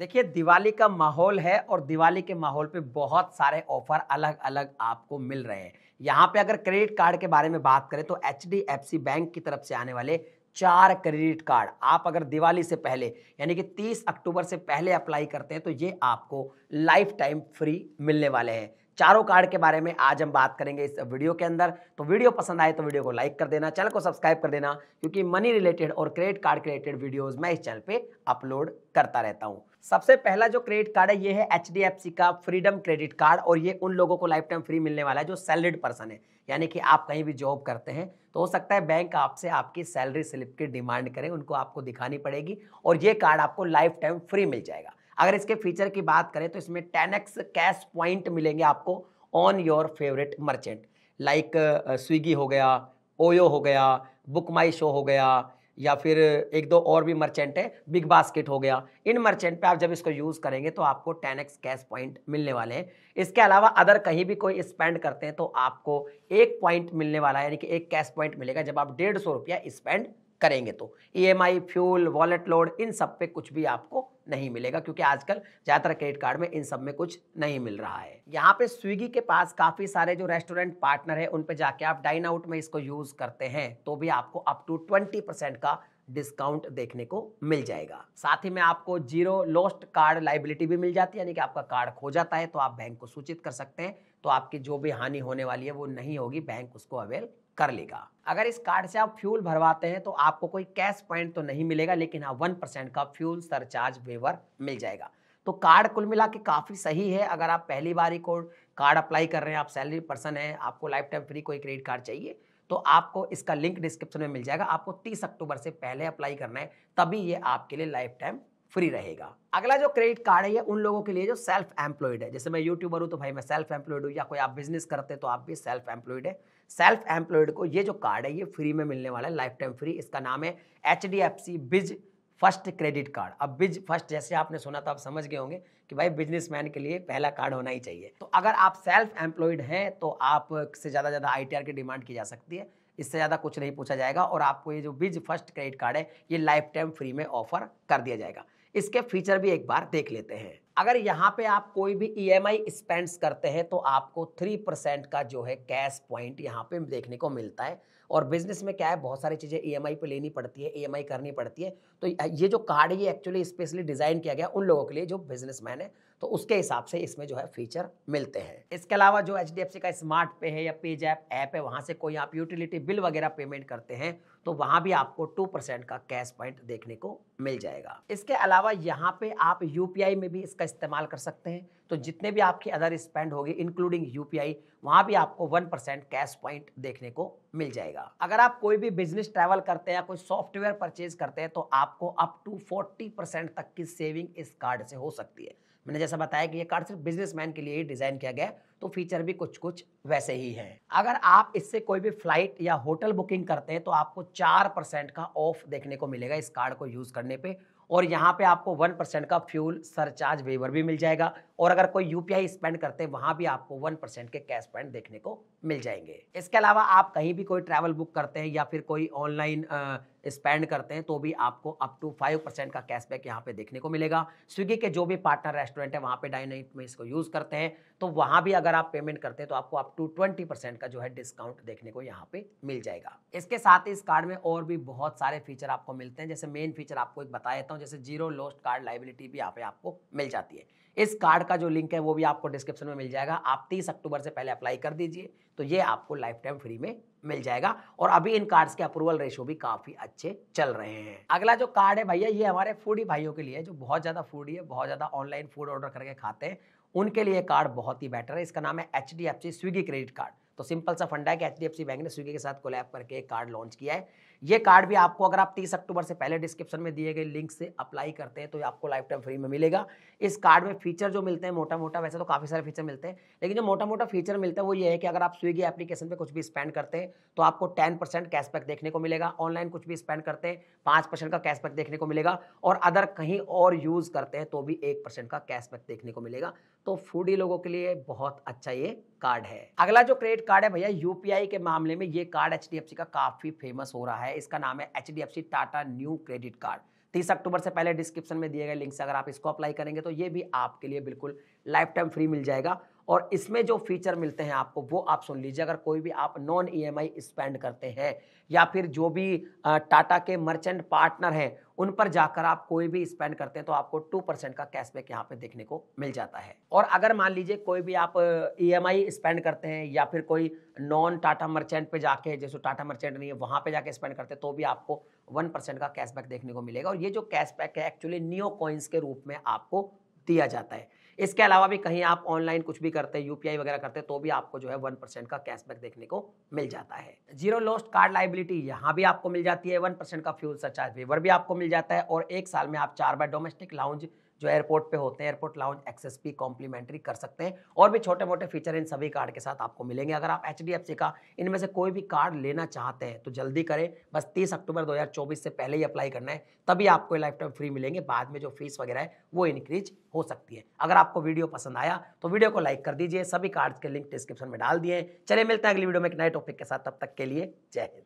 देखिए दिवाली का माहौल है और दिवाली के माहौल पे बहुत सारे ऑफर अलग अलग आपको मिल रहे हैं यहाँ पे अगर क्रेडिट कार्ड के बारे में बात करें तो एच बैंक की तरफ से आने वाले चार क्रेडिट कार्ड आप अगर दिवाली से पहले यानी कि 30 अक्टूबर से पहले अप्लाई करते हैं तो ये आपको लाइफ टाइम फ्री मिलने वाले हैं चारों कार्ड के बारे में आज हम बात करेंगे इस वीडियो के अंदर तो वीडियो पसंद आए तो वीडियो को लाइक कर देना चैनल को सब्सक्राइब कर देना क्योंकि मनी रिलेटेड और क्रेडिट कार्ड रिलेटेड वीडियोज मैं इस चैनल पर अपलोड करता रहता हूँ सबसे पहला जो क्रेडिट कार्ड है ये है एच डी एफ सी का फ्रीडम क्रेडिट कार्ड और ये उन लोगों को लाइफ टाइम फ्री मिलने वाला है जो सैलरीड पर्सन है यानी कि आप कहीं भी जॉब करते हैं तो हो सकता है बैंक आपसे आपकी सैलरी स्लिप की डिमांड करें उनको आपको दिखानी पड़ेगी और ये कार्ड आपको लाइफ टाइम फ्री मिल जाएगा अगर इसके फीचर की बात करें तो इसमें टेन एक्स कैश पॉइंट मिलेंगे आपको on your favourite merchant like Swiggy हो गया ओयो हो गया बुक माई शो हो गया या फिर एक दो और भी मर्चेंट है बिग बास्केट हो गया इन मर्चेंट पे आप जब इसको यूज़ करेंगे तो आपको टेन एक्स कैश पॉइंट मिलने वाले हैं इसके अलावा अदर कहीं भी कोई स्पेंड करते हैं तो आपको एक पॉइंट मिलने वाला है यानी कि एक कैश पॉइंट मिलेगा जब आप डेढ़ सौ रुपया स्पेंड करेंगे तो ई फ्यूल वॉलेट लोड इन सब पे कुछ भी आपको नहीं मिलेगा क्योंकि आजकल ज़्यादातर क्रेडिट कार्ड में इन सब में कुछ नहीं मिल रहा है यहाँ पे स्विगी के पास काफ़ी सारे जो रेस्टोरेंट पार्टनर है उन पर जाके आप डाइन आउट में इसको यूज़ करते हैं तो भी आपको अप टू ट्वेंटी परसेंट का डिस्काउंट देखने को मिल जाएगा साथ ही में आपको जीरो लॉस्ट कार्ड लाइबिलिटी भी मिल जाती है यानी कि आपका कार्ड खो जाता है तो आप बैंक को सूचित कर सकते हैं तो आपकी जो भी हानि होने वाली है वो नहीं होगी बैंक उसको अवेल कर लेगा अगर इस कार्ड से आप फ्यूल भरवाते हैं तो आपको कोई कैश पॉइंट तो नहीं मिलेगा लेकिन हाँ वन परसेंट का फ्यूल सरचार्ज वेवर मिल जाएगा तो कार्ड कुल मिला के काफ़ी सही है अगर आप पहली बार ही कार्ड अप्लाई कर रहे हैं आप सैलरी पर्सन हैं आपको लाइफ टाइम फ्री कोई क्रेडिट कार्ड चाहिए तो आपको इसका लिंक डिस्क्रिप्शन में मिल जाएगा आपको 30 अक्टूबर से पहले अप्लाई करना है तभी ये आपके लिए लाइफ टाइम फ्री रहेगा अगला जो क्रेडिट कार्ड है ये उन लोगों के लिए जो सेल्फ एम्प्लॉयड है जैसे मैं यूट्यूबर हूँ तो भाई मैं सेल्फ एम्प्लॉयड हूँ या कोई आप बिजनेस करते हैं तो आप भी सेल्फ एम्प्लॉयड है सेल्फ एम्प्लॉयड को ये जो कार्ड है ये फ्री में मिलने वाला है लाइफ टाइम फ्री इसका नाम है एच डी एफ सी बिज फर्स्ट क्रेडिट कार्ड अब बिज फर्स्ट जैसे आपने सुना तो आप समझ गए होंगे कि भाई बिजनेसमैन के लिए पहला कार्ड होना ही चाहिए तो अगर आप सेल्फ एम्प्लॉयड हैं तो आप से ज़्यादा ज़्यादा आई की डिमांड की जा सकती है इससे ज़्यादा कुछ नहीं पूछा जाएगा और आपको ये जो बिज फर्स्ट क्रेडिट कार्ड है ये लाइफ टाइम फ्री में ऑफर कर दिया जाएगा इसके फीचर भी एक बार देख लेते हैं अगर यहाँ पे आप कोई भी ई एम आई स्पेंड्स करते हैं तो आपको थ्री परसेंट का जो है कैश पॉइंट यहाँ पे देखने को मिलता है और बिजनेस में क्या है बहुत सारी चीज़ें ई एम आई पे लेनी पड़ती है ई एम आई करनी पड़ती है तो ये जो कार्ड ये एक्चुअली स्पेशली डिज़ाइन किया गया उन लोगों के लिए जो बिजनेस मैन है तो उसके हिसाब से इसमें जो है फीचर मिलते हैं इसके अलावा जो एच का स्मार्ट पे है या पेज ऐप ऐप है वहाँ से कोई आप यूटिलिटी बिल वगैरह पेमेंट करते हैं तो वहाँ भी आपको टू परसेंट का कैश पॉइंट देखने को मिल जाएगा इसके अलावा यहाँ पे आप यू में भी इसका इस्तेमाल कर सकते हैं तो जितने भी आपकी अदर स्पेंड होगी इंक्लूडिंग यू पी वहाँ भी आपको वन परसेंट कैश पॉइंट देखने को मिल जाएगा अगर आप कोई भी बिजनेस ट्रैवल करते हैं या कोई सॉफ्टवेयर परचेज करते हैं तो आपको अप टू फोर्टी परसेंट तक की सेविंग इस कार्ड से हो सकती है मैंने जैसा बताया कि ये कार्ड सिर्फ बिजनेसमैन के लिए ही डिज़ाइन किया गया तो फीचर भी कुछ कुछ वैसे ही है अगर आप इससे कोई भी फ्लाइट या होटल बुकिंग करते हैं तो आपको चार परसेंट का ऑफ देखने को मिलेगा इस कार्ड को यूज़ करने पर और यहाँ पे आपको वन परसेंट का फ्यूल सरचार्ज वेवर भी मिल जाएगा और अगर कोई यू स्पेंड करते हैं वहाँ भी आपको वन परसेंट के कैश पॉइंट देखने को मिल जाएंगे इसके अलावा आप कहीं भी कोई ट्रैवल बुक करते हैं या फिर कोई ऑनलाइन स्पेंड करते हैं तो भी आपको अप टू फाइव परसेंट का कैशबैक यहाँ पे देखने को मिलेगा स्विगी के जो भी पार्टनर रेस्टोरेंट है वहाँ पे डाइनाइट में इसको यूज़ करते हैं तो वहां भी अगर आप पेमेंट करते हैं तो आपको आप टू ट्वेंटी परसेंट का जो है डिस्काउंट देखने को यहाँ पे मिल जाएगा इसके साथ ही इस कार्ड में और भी बहुत सारे फीचर आपको मिलते हैं जैसे मेन फीचर आपको एक बता देता हूँ जैसे जीरो लोस्ट कार्ड लाइबिलिटी भी यहाँ पे आपको मिल जाती है इस कार्ड का जो लिंक है वो भी आपको डिस्क्रिप्शन में मिल जाएगा आप तीस अक्टूबर से पहले अप्लाई कर दीजिए तो ये आपको लाइफ टाइम फ्री में मिल जाएगा और अभी इन कार्ड्स के अप्रूवल रेशो भी काफ़ी अच्छे चल रहे हैं अगला जो कार्ड है भैया ये हमारे फूडी भाइयों के लिए जो बहुत ज़्यादा फूडी है बहुत ज़्यादा ऑनलाइन फूड ऑर्डर करके खाते हैं उनके लिए कार्ड बहुत ही बेटर है इसका नाम है H D F C Swiggy credit card तो सिंपल सा फंडा है कि H D F C bank ने स्विगी के साथ कोलैब करके एक कार्ड लॉन्च किया है ये कार्ड भी आपको अगर आप 30 अक्टूबर से पहले डिस्क्रिप्शन में दिए गए लिंक से अप्लाई करते हैं तो आपको लाइफ टाइम फ्री में मिलेगा इस कार्ड में फीचर जो मिलते हैं मोटा मोटा वैसे तो काफ़ी सारे फीचर मिलते हैं लेकिन जो मोटा मोटा फीचर मिलता है वो ये है कि अगर आप स्विगी एप्लीकेशन पर कुछ भी स्पेंड करते हैं तो आपको टेन परसेंट कैशबैक देखने को मिलेगा ऑनलाइन कुछ भी स्पेंड करते हैं पाँच परसेंट का कैशबैक देखने को मिलेगा और अदर कहीं और यूज़ करते हैं तो भी एक परसेंट का कैशबैक देखने को मिलेगा तो फूडी लोगों के लिए बहुत अच्छा ये कार्ड है अगला जो क्रेडिट कार्ड है भैया यूपीआई के मामले में ये कार्ड एच का काफ़ी फेमस हो रहा है इसका नाम है H Tata Neu credit card तीस अक्टूबर से पहले डिस्क्रिप्शन में दिए गए लिंक से अगर आप इसको अप्लाई करेंगे तो ये भी आपके लिए बिल्कुल लाइफ टाइम फ्री मिल जाएगा और इसमें जो फीचर मिलते हैं आपको वो आप सुन लीजिए अगर कोई भी आप नॉन ईएमआई स्पेंड करते हैं या फिर जो भी टाटा के मर्चेंट पार्टनर हैं उन पर जाकर आप कोई भी स्पेंड करते हैं तो आपको टू परसेंट का कैशबैक यहाँ पे देखने को मिल जाता है और अगर मान लीजिए कोई भी आप ई स्पेंड e करते हैं या फिर कोई नॉन टाटा मर्चेंट पे जाके जैसे टाटा मर्चेंट नहीं है वहाँ पे जाके स्पेंड करते हैं तो भी आपको वन परसेंट का कैशबैक देखने को मिलेगा और ये जो कैशबैक है एक्चुअली नियो कॉइन्स के रूप में आपको दिया जाता है इसके अलावा भी कहीं आप ऑनलाइन कुछ भी करते हैं यूपीआई वगैरह करते हैं तो भी आपको जो है वन परसेंट का कैशबैक देखने को मिल जाता है जीरो लॉस्ट कार्ड लाइबिलिटी यहाँ भी आपको मिल जाती है वन परसेंट का फ्यूल सरचार्ज वेवर भी आपको मिल जाता है और एक साल में आप चार बार डोमेस्टिक लाउंज जो एयरपोर्ट पे होते हैं एयरपोर्ट लाउंज एक्सेस भी कॉम्प्लीमेंट्री कर सकते हैं और भी छोटे मोटे फीचर इन सभी कार्ड के साथ आपको मिलेंगे अगर आप एच का इनमें से कोई भी कार्ड लेना चाहते हैं तो जल्दी करें बस तीस अक्टूबर दो से पहले ही अप्लाई करना है तभी आपको लाइफ टाइम फ्री मिलेंगे बाद में जो फीस वगैरह है वो इंक्रीज हो सकती है अगर आपको वीडियो पसंद आया तो वीडियो को लाइक कर दीजिए सभी कार्ड्स के लिंक डिस्क्रिप्शन में डाल दिए चले मिलते हैं अगली वीडियो में एक नए टॉपिक के साथ तब तक के लिए जय हिंद